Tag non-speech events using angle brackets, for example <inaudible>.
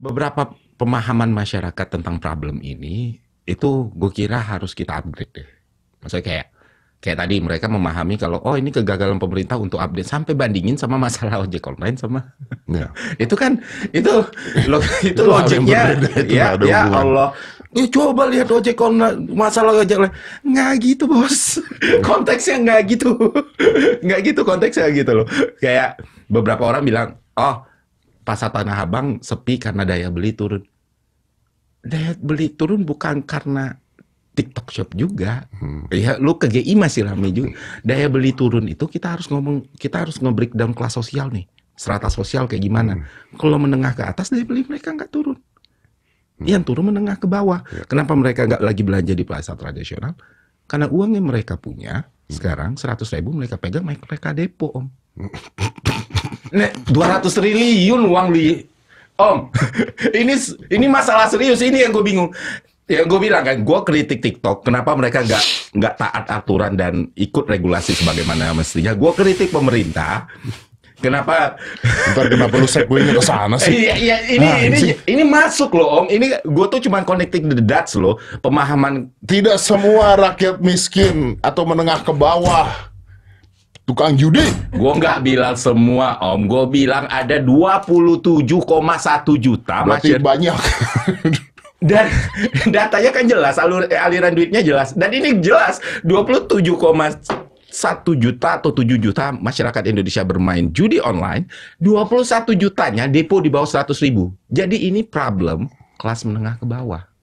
beberapa pemahaman masyarakat tentang problem ini itu gue kira harus kita upgrade deh. Maksudnya kayak kayak tadi mereka memahami kalau oh ini kegagalan pemerintah untuk update sampai bandingin sama masalah ojek online sama ya. <laughs> itu kan itu lo, <laughs> itu logiknya itu ya ya Allah ya coba lihat ojek online masalah ojek online nggak gitu bos <laughs> konteksnya nggak gitu nggak gitu konteksnya gitu loh kayak beberapa orang bilang oh pasar Tanah Abang sepi karena daya beli turun. Daya beli turun bukan karena TikTok Shop juga. Hmm. Ya, lu ke GI masih ramai juga. Daya beli turun itu kita harus ngomong, kita harus nge-breakdown kelas sosial nih. Serata sosial kayak gimana. Hmm. Kalau menengah ke atas, daya beli mereka nggak turun. Hmm. Yang turun menengah ke bawah. Ya. Kenapa mereka nggak lagi belanja di pasar tradisional? Karena uang yang mereka punya, hmm. sekarang 100 ribu mereka pegang, mereka depo, Om. <laughs> Nek, 200 triliun uang di, Om, <laughs> ini ini masalah serius ini yang gue bingung. Ya gue bilang kan, gue kritik TikTok. Kenapa mereka nggak nggak taat aturan dan ikut regulasi sebagaimana mestinya? Gue kritik pemerintah. Kenapa? Bentar, kenapa lu segwaynya ke sana sih? Iya, iya ini nah, ini sih. ini masuk loh om. Ini gue tuh cuma connecting the dots loh. Pemahaman tidak semua rakyat miskin atau menengah ke bawah Tukang judi? Gue nggak bilang semua, Om. Gue bilang ada 27,1 juta. Berarti masyarakat. banyak. <laughs> Dan datanya kan jelas, alur, eh, aliran duitnya jelas. Dan ini jelas, 27, 1 juta atau 7 juta masyarakat Indonesia bermain judi online, 21 jutanya depo di bawah 100 ribu. Jadi ini problem kelas menengah ke bawah.